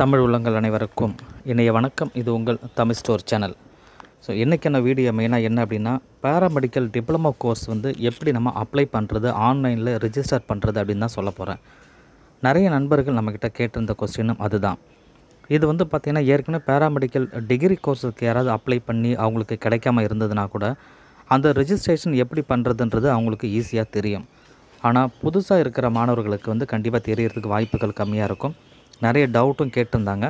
தமிழ் உள்ளங்கள் அனைவருக்கும் இன்றைய வணக்கம் இது உங்கள் தமிழ் ஸ்டோர் சேனல் ஸோ என்னைக்கான வீடியோ மெயினாக என்ன அப்படின்னா பேராமெடிக்கல் டிப்ளமோ கோர்ஸ் வந்து எப்படி நம்ம அப்ளை பண்ணுறது ஆன்லைனில் ரிஜிஸ்டர் பண்ணுறது அப்படின்னு தான் சொல்ல போகிறேன் நிறைய நண்பர்கள் நம்மக்கிட்ட கேட்டிருந்த கொஸ்டினும் அதுதான் இது வந்து பார்த்திங்கன்னா ஏற்கனவே பேராமெடிக்கல் டிகிரி கோர்ஸுக்கு யாராவது அப்ளை பண்ணி அவங்களுக்கு கிடைக்காம இருந்ததுன்னா கூட அந்த ரிஜிஸ்ட்ரேஷன் எப்படி பண்ணுறதுன்றது அவங்களுக்கு ஈஸியாக தெரியும் ஆனால் புதுசாக இருக்கிற மாணவர்களுக்கு வந்து கண்டிப்பாக தெரியறதுக்கு வாய்ப்புகள் கம்மியாக இருக்கும் நிறைய டவுட்டும் கேட்டிருந்தாங்க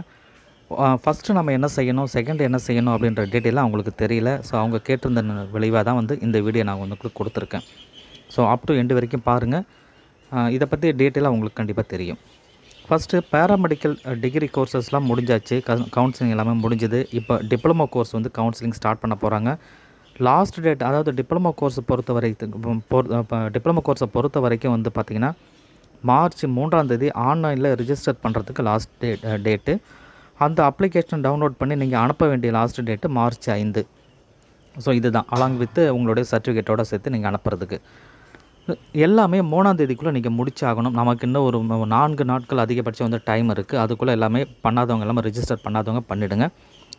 ஃபஸ்ட்டு நம்ம என்ன செய்யணும் செகண்ட் என்ன செய்யணும் அப்படின்ற டீட்டெயிலாக அவங்களுக்கு தெரியல ஸோ அவங்க கேட்டிருந்த விளைவாக தான் வந்து இந்த வீடியோ நான் உங்களுக்கு கொடுத்துருக்கேன் ஸோ அப் டு எண்டு வரைக்கும் பாருங்கள் இதை பற்றி டீட்டெயிலாக உங்களுக்கு கண்டிப்பாக தெரியும் ஃபஸ்ட்டு பேராமெடிக்கல் டிகிரி கோர்சஸ்லாம் முடிஞ்சாச்சு கவுன்சிலிங் எல்லாமே முடிஞ்சுது இப்போ டிப்ளமோ கோர்ஸ் வந்து கவுன்சிலிங் ஸ்டார்ட் பண்ண போகிறாங்க லாஸ்ட் டேட் அதாவது டிப்ளமோ கோர்ஸ் பொறுத்த வரைக்கும் டிப்ளமோ கோர்ஸை பொறுத்த வரைக்கும் வந்து பார்த்திங்கன்னா மார்ச் மூன்றாம் தேதி ஆன்லைனில் ரிஜிஸ்டர் பண்ணுறதுக்கு லாஸ்ட் டே டேட்டு அந்த அப்ளிகேஷன் டவுன்லோட் பண்ணி நீங்கள் அனுப்ப வேண்டிய லாஸ்ட் டேட்டு மார்ச் ஐந்து ஸோ இதுதான் அலாங் வித்து உங்களுடைய சர்டிஃபிகேட்டோட சேர்த்து நீங்கள் அனுப்புறதுக்கு எல்லாமே மூணாம் தேதிக்குள்ளே நீங்கள் முடிச்சாகணும் நமக்கு இன்னும் ஒரு நான்கு நாட்கள் அதிகபட்சம் வந்து டைம் இருக்குது அதுக்குள்ளே எல்லாமே பண்ணாதவங்க எல்லாமே ரிஜிஸ்டர் பண்ணாதவங்க பண்ணிவிடுங்க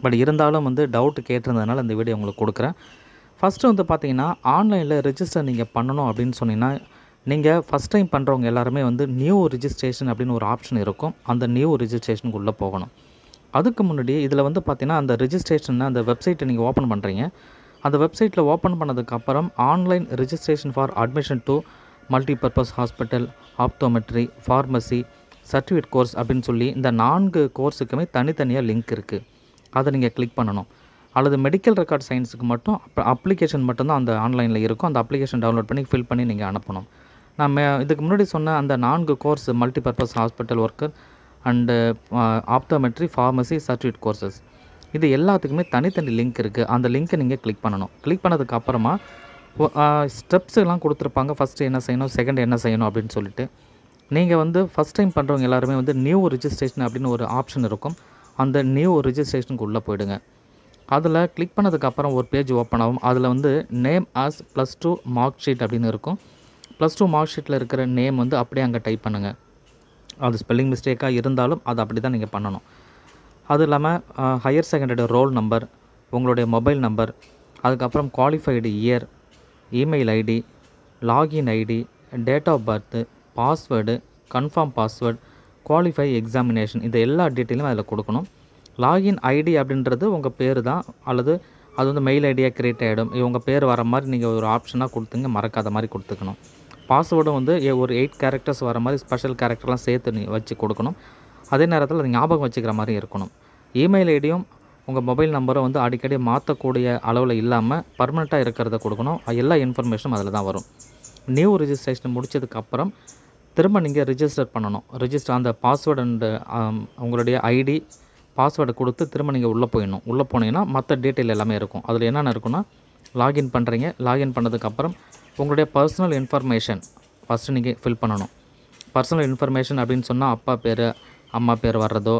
பட் இருந்தாலும் வந்து டவுட் கேட்டிருந்ததுனால இந்த வீடியோ உங்களுக்கு கொடுக்குறேன் ஃபஸ்ட்டு வந்து பார்த்தீங்கன்னா ஆன்லைனில் ரிஜிஸ்டர் நீங்கள் பண்ணணும் அப்படின்னு சொன்னீங்கன்னா நீங்கள் ஃபஸ்ட் டைம் பண்ணுறவங்க எல்லாருமே வந்து நியூ ரிஜிஸ்ட்ரேஷன் அப்படின்னு ஒரு ஆப்ஷன் இருக்கும் அந்த நியூ ரிஜிஸ்ட்ரேஷனுக்கு உள்ளே போகணும் அதுக்கு முன்னாடி இதில் வந்து பார்த்திங்கன்னா அந்த ரிஜிஸ்ட்ரேஷன் அந்த வெப்சைட்டை நீங்கள் ஓப்பன் பண்ணுறீங்க அந்த வெப்சைட்டில் ஓப்பன் பண்ணதுக்கப்புறம் online registration for admission to multipurpose hospital optometry pharmacy certificate course அப்படின்னு சொல்லி இந்த நான்கு கோர்ஸுக்குமே தனித்தனியாக லிங்க் இருக்குது அதை நீங்கள் கிளிக் பண்ணணும் அல்லது மெடிக்கல் ரெக்கார்ட் சயின்ஸுக்கு மட்டும் அப்ளிகேஷன் மட்டும்தான் அந்த ஆன்லைனில் இருக்கும் அந்த அப்ளிகேஷன் டவுன்லோட் பண்ணி ஃபில் பண்ணி நீங்கள் அனுப்பணும் நம்ம இதுக்கு முன்னாடி சொன்ன அந்த நான்கு course multipurpose hospital worker and optometry pharmacy certificate courses இது எல்லாத்துக்குமே தனித்தனி லிங்க் இருக்குது அந்த லிங்க்கை நீங்கள் கிளிக் பண்ணணும் கிளிக் பண்ணதுக்கு அப்புறமா ஸ்டெப்ஸ் எல்லாம் கொடுத்துருப்பாங்க ஃபஸ்ட்டு என்ன செய்யணும் செகண்ட் என்ன செய்யணும் அப்படின்னு சொல்லிட்டு நீங்கள் வந்து ஃபஸ்ட் டைம் பண்ணுறவங்க எல்லாருமே வந்து நியூ ரிஜிஸ்ட்ரேஷன் அப்படின்னு ஒரு ஆப்ஷன் இருக்கும் அந்த நியூ ரிஜிஸ்ட்ரேஷனுக்கு உள்ளே போயிடுங்க அதில் கிளிக் பண்ணதுக்கப்புறம் ஒரு பேஜ் ஓப்பன் ஆகும் அதில் வந்து name as plus two mark sheet அப்படின்னு இருக்கும் ப்ளஸ் டூ மார்க் ஷீட்டில் இருக்கிற நேம் வந்து அப்படியே அங்கே டைப் பண்ணுங்கள் அது ஸ்பெல்லிங் மிஸ்டேக்காக இருந்தாலும் அது அப்படி தான் நீங்கள் பண்ணணும் அதுவும் இல்லாமல் ஹையர் செகண்டரி ரோல் நம்பர் உங்களுடைய மொபைல் நம்பர் அதுக்கப்புறம் qualified year email ID login ID date of birth password confirm password qualify examination இது எல்லா டீட்டெயிலும் அதில் கொடுக்கணும் லாகின் ஐடி அப்படின்றது உங்கள் பேர் தான் அல்லது அது வந்து மெயில் ஐடியாக க்ரியேட் ஆகிடும் இவங்க பேர் வர மாதிரி நீங்கள் ஒரு ஆப்ஷனாக கொடுத்துங்க மறக்காத மாதிரி கொடுத்துக்கணும் பாஸ்வேர்டும் வந்து ஒரு எயிட் கேரக்டர்ஸ் வர மாதிரி ஸ்பெஷல் கேரக்டர்லாம் சேர்த்து வச்சு கொடுக்கணும் அதே நேரத்தில் அது ஞாபகம் வச்சுக்கிற மாதிரி இருக்கணும் இமெயில் ஐடியும் உங்கள் மொபைல் நம்பரும் வந்து அடிக்கடி மாற்றக்கூடிய அளவில் இல்லாமல் பர்மனெண்ட்டாக இருக்கிறத கொடுக்கணும் எல்லா இன்ஃபர்மேஷனும் அதில் தான் வரும் நியூ ரிஜிஸ்ட்ரேஷன் முடித்ததுக்கப்புறம் திரும்ப நீங்கள் ரிஜிஸ்டர் பண்ணணும் ரிஜிஸ்டர் அந்த பாஸ்வேர்டு அண்டு um, உங்களுடைய ஐடி பாஸ்வேர்டை கொடுத்து திரும்ப நீங்கள் உள்ளே போயிடணும் உள்ளே போனீங்கன்னா மற்ற டீட்டெயில் எல்லாமே இருக்கும் அதில் என்னென்ன இருக்குன்னா லாகின் பண்ணுறீங்க லாகின் பண்ணதுக்கப்புறம் உங்களுடைய பர்சனல் இன்ஃபர்மேஷன் ஃபஸ்ட்டு நீங்கள் ஃபில் பண்ணணும் பர்சனல் இன்ஃபர்மேஷன் அப்படின்னு சொன்னால் அப்பா பேர் அம்மா பேர் வர்றதோ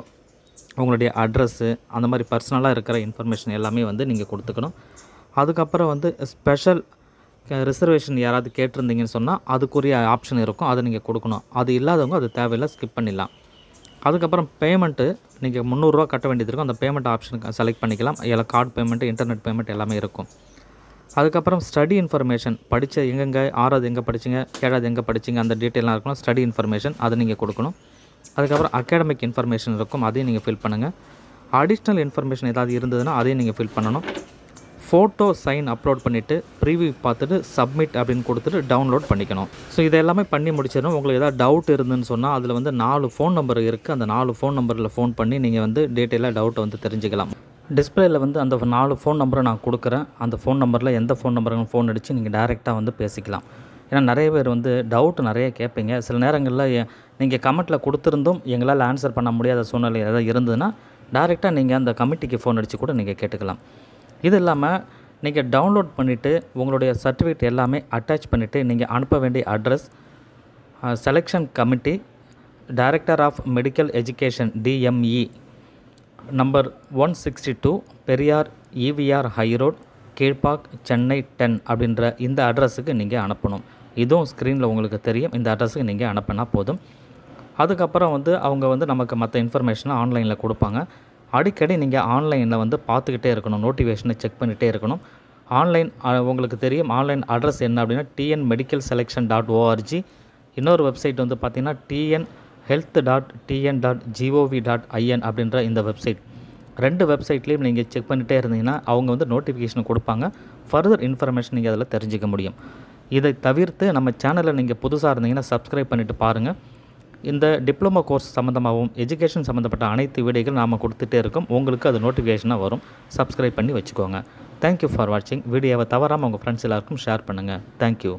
உங்களுடைய அட்ரஸ்ஸு அந்த மாதிரி பர்சனலாக இருக்கிற இன்ஃபர்மேஷன் எல்லாமே வந்து நீங்கள் கொடுத்துக்கணும் அதுக்கப்புறம் வந்து ஸ்பெஷல் ரிசர்வேஷன் யாராவது கேட்டிருந்தீங்கன்னு சொன்னால் அதுக்குரிய ஆப்ஷன் இருக்கும் அதை நீங்கள் கொடுக்கணும் அது இல்லாதவங்க அது தேவையில்லை ஸ்கிப் பண்ணிடலாம் அதுக்கப்புறம் பேமெண்ட்டு நீங்கள் முந்நூறுரூவா கட்ட வேண்டியது இருக்கும் அந்த பேமெண்ட் ஆப்ஷனுக்கு செலக்ட் பண்ணிக்கலாம் எல்லாம் கார்டு பேமெண்ட்டு இன்டர்நெட் பேமெண்ட் எல்லாமே இருக்கும் அதுக்கப்புறம் ஸ்டடி இன்ஃபர்மேஷன் படித்த எங்கெங்கே ஆறாவது எங்கே படிச்சிங்க ஏழாவது எங்கே படிச்சிங்க அந்த டீட்டெயிலாக இருக்கணும் ஸ்டடி இன்ஃபர்மேஷன் அதை நீங்கள் கொடுக்கணும் அதுக்கப்புறம் அகாடமிக் இன்ஃபர்மேஷன் இருக்கும் அதையும் நீங்கள் ஃபில் பண்ணுங்கள் அடிஷ்னல் இன்ஃபர்மேஷன் ஏதாவது இருந்ததுன்னா அதையும் நீங்கள் ஃபில் பண்ணணும் ஃபோட்டோ சைன் அப்லோட் பண்ணிவிட்டு ப்ரீவியூ பார்த்துட்டு சப்மிட் அப்படின்னு கொடுத்துட்டு டவுன்லோட் பண்ணிக்கணும் ஸோ இது எல்லாமே பண்ணி முடிச்சிடணும் உங்களுக்கு ஏதாவது டவுட் இருந்துன்னு சொன்னால் அதில் வந்து நாலு ஃபோன் நம்பர் இருக்குது அந்த நாலு ஃபோன் நம்பரில் ஃபோன் பண்ணி நீங்கள் வந்து டீட்டெயிலாக டவுட்டை வந்து தெரிஞ்சுக்கலாம் டிஸ்பிளேயில் வந்து அந்த நாலு ஃபோன் நம்பரை நான் கொடுக்குறேன் அந்த ஃபோன் நம்பரில் எந்த ஃபோன் நம்பருங்க ஃபோன் அடித்து நீங்கள் டேரெக்டாக வந்து பேசிக்கலாம் ஏன்னா நிறைய பேர் வந்து டவுட் நிறைய கேட்பீங்க சில நேரங்களில் நீங்கள் கமெண்ட்டில் கொடுத்துருந்தும் எங்களால் ஆன்சர் பண்ண முடியாத சூழ்நிலை ஏதாவது இருந்ததுன்னா டேரெக்டாக நீங்கள் அந்த கமிட்டிக்கு ஃபோன் அடித்து கூட நீங்கள் கேட்டுக்கலாம் இது இல்லாமல் நீங்கள் டவுன்லோட் பண்ணிவிட்டு உங்களுடைய சர்டிஃபிகேட் எல்லாமே அட்டாச் பண்ணிவிட்டு நீங்கள் அனுப்ப வேண்டிய address selection committee director of medical education DME number one sixty two Periyar EVR high road Kilpauk Chennai ten அப்படின்ற இந்த அட்ரஸுக்கு நீங்கள் அனுப்பணும் இதுவும் ஸ்க்ரீனில் உங்களுக்கு தெரியும் இந்த அட்ரஸுக்கு நீங்கள் அனுப்பினா போதும் அதுக்கப்புறம் வந்து அவங்க வந்து நமக்கு மற்ற இன்ஃபர்மேஷனை ஆன்லைனில் கொடுப்பாங்க அடிக்கடி நீங்கள் ஆன்லைனில் வந்து பார்த்துக்கிட்டே இருக்கணும் நோட்டிஃபிகேஷனை செக் பண்ணிகிட்டே இருக்கணும் ஆன்லைன் உங்களுக்கு தெரியும் ஆன்லைன் அட்ரஸ் என்ன அப்படின்னா TN medical selection dot ORG இன்னொரு வெப்சைட் வந்து பார்த்திங்கன்னா TN health dot TN dot GOV dot IN அப்படின்ற இந்த வெப்சைட் ரெண்டு வெப்சைட்லேயும் நீங்கள் செக் பண்ணிகிட்டே இருந்தீங்கன்னா அவங்க வந்து நோட்டிஃபிகேஷன் கொடுப்பாங்க ஃபர்தர் இன்ஃபர்மேஷன் நீங்கள் அதில் தெரிஞ்சிக்க முடியும் இதை தவிர்த்து நம்ம சேனலில் நீங்கள் புதுசாக இருந்தீங்கன்னா சப்ஸ்கிரைப் பண்ணிவிட்டு பாருங்கள் இந்த டிப்ளமோ கோர்ஸ் சம்மந்தமாகவும் எஜுகேஷன் சம்மந்தப்பட்ட அனைத்து வீடியோகள் நாம் கொடுத்துட்டே இருக்கோம் உங்களுக்கு அது நோட்டிஃபிகேஷனாக வரும் சப்ஸ்கிரைப் பண்ணி வச்சுக்கோங்க தேங்க்யூ ஃபார் வாட்சிங் வீடியோவை தவறாமல் உங்கள் ஃப்ரெண்ட்ஸ் எல்லாருக்கும் ஷேர் பண்ணுங்கள் தேங்க்யூ